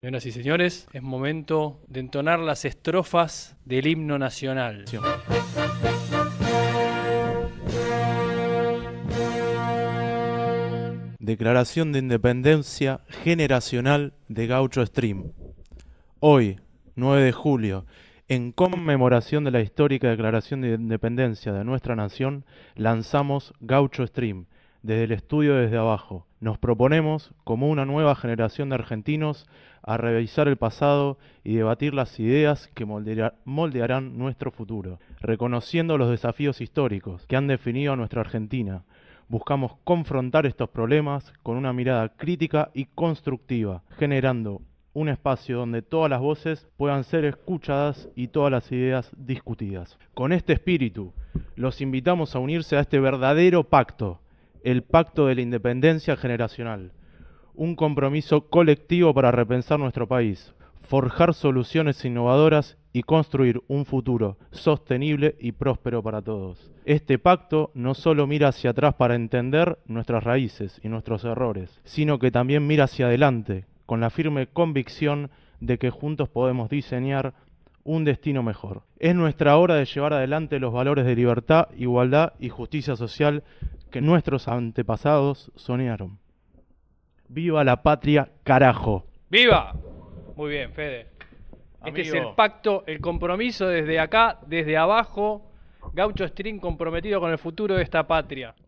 Señoras y señores, es momento de entonar las estrofas del himno nacional. Declaración de Independencia Generacional de Gaucho Stream. Hoy, 9 de julio, en conmemoración de la histórica Declaración de Independencia de nuestra nación, lanzamos Gaucho Stream desde el estudio desde abajo nos proponemos, como una nueva generación de argentinos, a revisar el pasado y debatir las ideas que moldearán nuestro futuro, reconociendo los desafíos históricos que han definido a nuestra Argentina. Buscamos confrontar estos problemas con una mirada crítica y constructiva, generando un espacio donde todas las voces puedan ser escuchadas y todas las ideas discutidas. Con este espíritu, los invitamos a unirse a este verdadero pacto el pacto de la independencia generacional, un compromiso colectivo para repensar nuestro país, forjar soluciones innovadoras y construir un futuro sostenible y próspero para todos. Este pacto no solo mira hacia atrás para entender nuestras raíces y nuestros errores, sino que también mira hacia adelante, con la firme convicción de que juntos podemos diseñar un destino mejor. Es nuestra hora de llevar adelante los valores de libertad, igualdad y justicia social que nuestros antepasados soñaron. ¡Viva la patria, carajo! ¡Viva! Muy bien, Fede. Este es el pacto, el compromiso desde acá, desde abajo. Gaucho String comprometido con el futuro de esta patria.